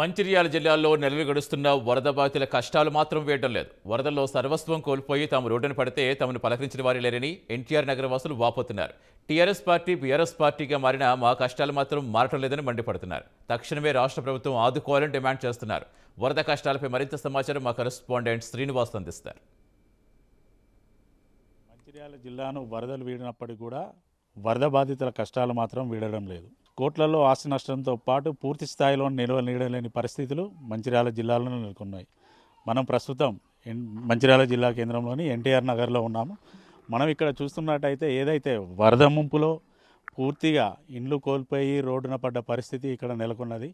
మంచిర్యాల జిల్లాలో నెలలు గడుస్తున్న వరద బాధితుల కష్టాలు మాత్రం వేయడం లేదు వరదల్లో సర్వస్వం కోల్పోయి తాము రోడ్డును పడితే తమను పలకరించిన వారి లేరని ఎన్టీఆర్ నగరవాసులు వాపోతున్నారు టీఆర్ఎస్ పార్టీ బీఆర్ఎస్ పార్టీగా మారిన మా కష్టాలు మాత్రం మారటం లేదని మండిపడుతున్నారు తక్షణమే రాష్ట్ర ప్రభుత్వం ఆదుకోవాలని డిమాండ్ చేస్తున్నారు వరద కష్టాలపై మరింత సమాచారం మా కరెస్పాండెంట్ శ్రీనివాస్ అందిస్తారు మంచిర్యాల జిల్లాను వరదలు వీడినప్పటికీ కూడా వరద బాధితుల కష్టాలు మాత్రం వీడడం లేదు కోట్లలో ఆస్తి నష్టంతో పాటు పూర్తి స్థాయిలో నిల్వ నీడలేని పరిస్థితులు మంచిర్యాల జిల్లాలో నెలకొన్నాయి మనం ప్రస్తుతం మంచిర్యాల జిల్లా కేంద్రంలోని ఎన్టీఆర్ నగర్లో ఉన్నాము మనం ఇక్కడ చూస్తున్నట్టయితే ఏదైతే వరద ముంపులో పూర్తిగా ఇండ్లు కోల్పోయి రోడ్డున పడ్డ పరిస్థితి ఇక్కడ నెలకొన్నది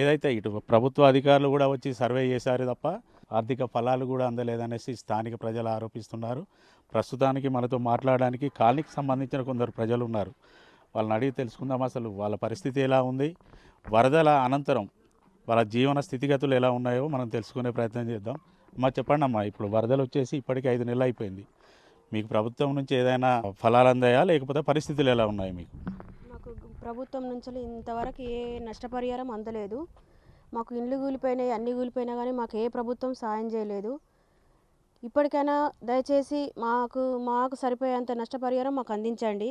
ఏదైతే ఇటు ప్రభుత్వ అధికారులు కూడా వచ్చి సర్వే చేశారు తప్ప ఆర్థిక ఫలాలు కూడా అందలేదనేసి స్థానిక ప్రజలు ఆరోపిస్తున్నారు ప్రస్తుతానికి మనతో మాట్లాడడానికి కాలనీకి సంబంధించిన కొందరు ప్రజలు ఉన్నారు వాళ్ళని అడిగి తెలుసుకుందాం అసలు వాళ్ళ పరిస్థితి ఎలా ఉంది వరదల అనంతరం వాళ్ళ జీవన స్థితిగతులు ఎలా ఉన్నాయో మనం తెలుసుకునే ప్రయత్నం చేద్దాం అమ్మా చెప్పండి అమ్మా ఇప్పుడు వరదలు వచ్చేసి ఇప్పటికి ఐదు నెలలు అయిపోయింది మీకు ప్రభుత్వం నుంచి ఏదైనా ఫలాలు అందాయా లేకపోతే పరిస్థితులు ఎలా ఉన్నాయి మీకు మాకు ప్రభుత్వం నుంచి ఇంతవరకు ఏ నష్టపరిహారం అందలేదు మాకు ఇండ్లు కూలిపోయినాయి అన్ని కూలిపోయినా కానీ మాకు ఏ ప్రభుత్వం సాయం చేయలేదు ఇప్పటికైనా దయచేసి మాకు మాకు సరిపోయేంత నష్టపరిహారం మాకు అందించండి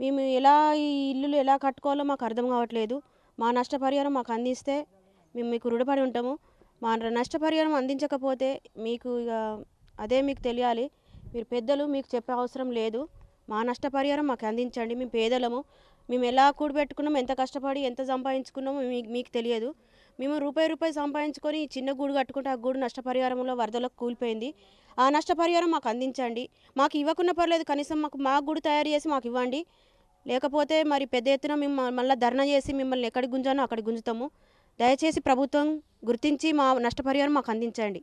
మేము ఎలా ఈ ఇల్లులు ఎలా కట్టుకోవాలో మాకు అర్థం కావట్లేదు మా నష్టపరిహారం మాకు అందిస్తే మేము మీకు రుణపడి ఉంటాము మా నష్టపరిహారం అందించకపోతే మీకు ఇక అదే మీకు తెలియాలి మీరు పెద్దలు మీకు చెప్పే అవసరం లేదు మా నష్టపరిహారం మాకు అందించండి మేము పేదలము మేము ఎలా కూడబెట్టుకున్నాము ఎంత కష్టపడి ఎంత సంపాదించుకున్నామో మీకు మీకు తెలియదు మేము రూపాయి రూపాయి సంపాదించుకొని చిన్న గూడు కట్టుకుంటే ఆ గూడు నష్టపరిహారంలో వరదలకు కూలిపోయింది ఆ నష్టపరిహారం మాకు అందించండి మాకు ఇవ్వకుండా పర్లేదు కనీసం మాకు మా గూడు తయారు చేసి మాకు ఇవ్వండి లేకపోతే మరి పెద్ద ఎత్తున మిమ్మల్ని మళ్ళీ ధర్నా చేసి మిమ్మల్ని ఎక్కడికి గుంజానో అక్కడికి గుంజుతాము దయచేసి ప్రభుత్వం గుర్తించి మా నష్టపరిహారం మాకు అందించండి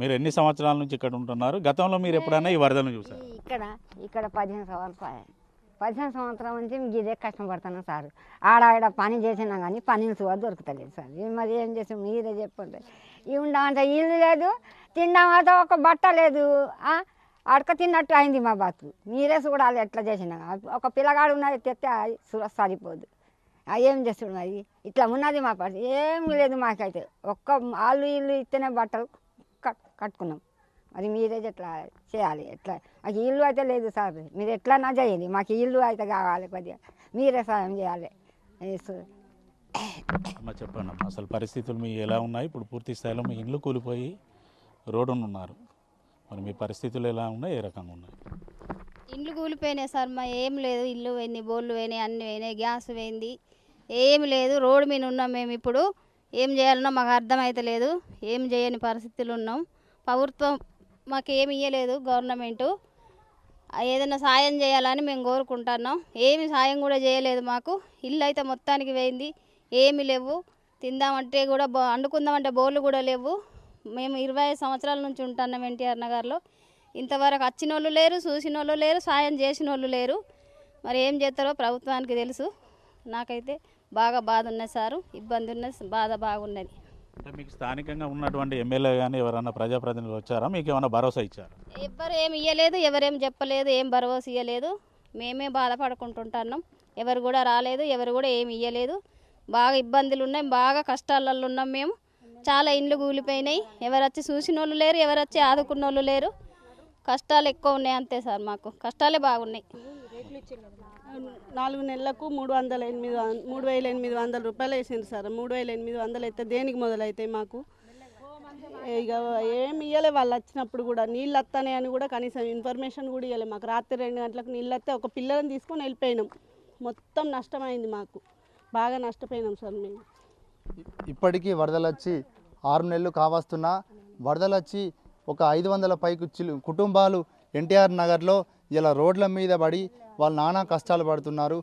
మీరు ఎన్ని సంవత్సరాల నుంచి ఇక్కడ ఉంటున్నారు గతంలో మీరు ఎప్పుడైనా ఈ వరదలు చూసారు ఇక్కడ ఇక్కడ పదిహేను సంవత్సరాలు పదిహేను సంవత్సరం నుంచి ఇదే కష్టపడుతున్నాం సార్ ఆడ ఆడ పని చేసినా కానీ పని చూడ దొరుకుతలేదు సార్ మరి ఏం చేసాం మీరే చెప్పండి ఇవి ఉండమంటే ఇల్లు లేదు తిండమంటే ఒక బట్ట లేదు అడక తిన్నట్టు అయింది మా బతుకు మీరే చూడాలి ఎట్లా చేసినా ఒక పిల్లగాడు ఉన్నది తెస్తే సరిపోదు ఏం చేస్తుడు మరి ఇట్లా ఉన్నది మా పరిస్థితి ఏం లేదు మాకైతే ఒక్క వాళ్ళు ఇల్లు ఇస్తేనే బట్టలు కట్టుకున్నాం మరి మీరే ఎట్లా చేయాలి ఎట్లా మాకు ఇల్లు అయితే లేదు సార్ మీరు ఎట్లన్నా చేయండి మాకు ఇల్లు అయితే కావాలి కొద్దిగా మీరే సాయం చేయాలి చెప్పండి అసలు పరిస్థితులు మీ ఎలా ఉన్నాయి ఇప్పుడు పూర్తి స్థాయిలో మీ ఇండ్లు కూలిపోయి ఉన్నారు మరి మీ పరిస్థితులు ఎలా ఉన్నాయి ఏ రకంగా ఉన్నాయి ఇండ్లు కూలిపోయినాయి సార్ మా ఏం లేదు ఇల్లు పోయింది బోర్లు పోయినాయి అన్నీ పోయినాయి గ్యాస్ పోయింది ఏం లేదు రోడ్డు మీద ఉన్నాం మేము ఇప్పుడు ఏం చేయాలన్నా మాకు అర్థమైతలేదు ఏం చేయని పరిస్థితులు ఉన్నాం ప్రభుత్వం మాకు ఏమి ఇవ్వలేదు గవర్నమెంటు ఏదైనా సాయం చేయాలని మేము కోరుకుంటున్నాం ఏమి సాయం కూడా చేయలేదు మాకు ఇల్లు అయితే మొత్తానికి పోయింది ఏమి లేవు తిందామంటే కూడా బో అండుకుందామంటే బోర్లు కూడా లేవు మేము ఇరవై సంవత్సరాల నుంచి ఉంటున్నాం ఎన్టీఆర్ నగర్లో ఇంతవరకు వచ్చిన వాళ్ళు లేరు చూసిన వాళ్ళు లేరు సాయం చేసిన వాళ్ళు లేరు మరి ఏం చేస్తారో ప్రభుత్వానికి తెలుసు నాకైతే బాగా బాధ ఉన్నది సారు ఇబ్బంది ఉన్నది బాధ బాగున్నది అంటే మీకు స్థానికంగా ఉన్నటువంటి ఎమ్మెల్యే కానీ ఎవరైనా ప్రజాప్రతినిధులు వచ్చారా మీకు ఏమైనా భరోసా ఇచ్చారు ఎవరు ఏమి ఇవ్వలేదు ఎవరేం చెప్పలేదు ఏం భరోసా ఇవ్వలేదు మేమే బాధపడుకుంటుంటున్నాం ఎవరు కూడా రాలేదు ఎవరు కూడా ఏమి ఇవ్వలేదు బాగా ఇబ్బందులు ఉన్నాయి బాగా కష్టాలలో ఉన్నాం మేము చాలా ఇండ్లు కూలిపోయినాయి ఎవరు వచ్చి చూసిన వాళ్ళు లేరు ఎవరు వచ్చి ఆదుకున్న వాళ్ళు లేరు కష్టాలు ఎక్కువ ఉన్నాయి అంతే సార్ మాకు కష్టాలే బాగున్నాయి నాలుగు నెలలకు మూడు వందల ఎనిమిది మూడు వేల ఎనిమిది వందల రూపాయలు వేసింది సార్ మూడు వేల ఎనిమిది వందలు అయితే దేనికి మొదలైతే మాకు ఇక ఏమి ఇవ్వలే వాళ్ళు వచ్చినప్పుడు కూడా నీళ్ళు వస్తానే అని కూడా కనీసం ఇన్ఫర్మేషన్ కూడా ఇవ్వలేదు మాకు రాత్రి రెండు గంటలకు నీళ్ళు వస్తే ఒక పిల్లలను తీసుకొని వెళ్ళిపోయినాం మొత్తం నష్టమైంది మాకు బాగా నష్టపోయినాం సార్ మేము ఇప్పటికీ వరదలు వచ్చి ఆరు నెలలు కావస్తున్నా వరదలు వచ్చి ఒక ఐదు వందల పైకి కుటుంబాలు ఎన్టీఆర్ నగర్లో ఇలా రోడ్ల మీద పడి వాళ్ళు నానా కష్టాలు పడుతున్నారు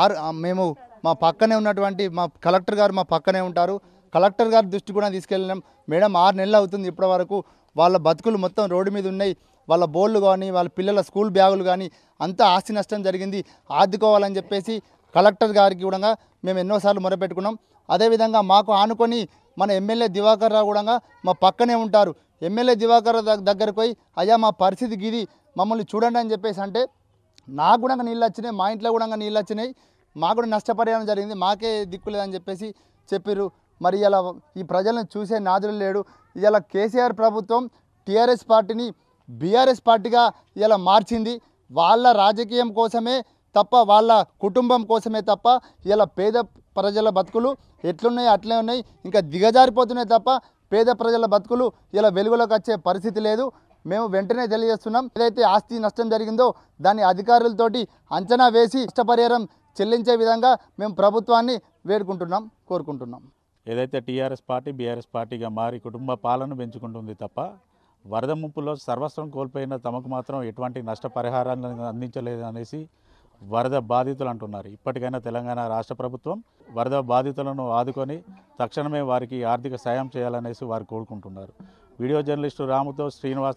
ఆరు మేము మా పక్కనే ఉన్నటువంటి మా కలెక్టర్ గారు మా పక్కనే ఉంటారు కలెక్టర్ గారి దృష్టి కూడా తీసుకెళ్ళినాం మేడం ఆరు నెలలు అవుతుంది ఇప్పటివరకు వాళ్ళ బతుకులు మొత్తం రోడ్డు మీద ఉన్నాయి వాళ్ళ బోళ్ళు కానీ వాళ్ళ పిల్లల స్కూల్ బ్యాగులు కానీ అంతా ఆస్తి నష్టం జరిగింది ఆదుకోవాలని చెప్పేసి కలెక్టర్ గారికి కూడా మేము ఎన్నోసార్లు మొరపెట్టుకున్నాం అదేవిధంగా మాకు ఆనుకొని మన ఎమ్మెల్యే దివాకర్ రావు కూడా మా పక్కనే ఉంటారు ఎమ్మెల్యే దివాకర్ దగ్గరకు పోయి అయ్యా మా పరిస్థితి గిది మమ్మల్ని చూడండి అని చెప్పేసి అంటే నాకు కూడా నీళ్ళు వచ్చినాయి మా ఇంట్లో కూడా నీళ్ళు వచ్చినాయి మాకు కూడా నష్టపరిహారం జరిగింది మాకే దిక్కులేదని చెప్పేసి చెప్పిర్రు మరి ఇలా ఈ ప్రజలను చూసే నాదులు లేడు ఇలా కేసీఆర్ ప్రభుత్వం టీఆర్ఎస్ పార్టీని బీఆర్ఎస్ పార్టీగా ఇలా మార్చింది వాళ్ళ రాజకీయం కోసమే తప్ప వాళ్ళ కుటుంబం కోసమే తప్ప ఇలా పేద ప్రజల బతుకులు ఎట్లున్నాయి అట్లే ఉన్నాయి ఇంకా దిగజారిపోతున్నాయి తప్ప పేద ప్రజల బతుకులు ఇలా వెలుగులోకి వచ్చే పరిస్థితి లేదు మేము వెంటనే తెలియజేస్తున్నాం ఏదైతే ఆస్తి నష్టం జరిగిందో దాన్ని అధికారులతోటి అంచనా వేసి నష్టపరిహారం చెల్లించే విధంగా మేము ప్రభుత్వాన్ని వేడుకుంటున్నాం కోరుకుంటున్నాం ఏదైతే టీఆర్ఎస్ పార్టీ బీఆర్ఎస్ పార్టీగా మారి కుటుంబ పాలన పెంచుకుంటుంది తప్ప వరద ముంపులో సర్వస్వం కోల్పోయిన తమకు మాత్రం ఎటువంటి నష్టపరిహారాలను అనేసి వరద బాధితులు అంటున్నారు ఇప్పటికైనా తెలంగాణ రాష్ట్ర ప్రభుత్వం వరద బాధితులను ఆదుకొని తక్షణమే వారికి ఆర్థిక సాయం చేయాలనేసి వారు కోరుకుంటున్నారు వీడియో జర్నలిస్టు రాముతో శ్రీనివాస్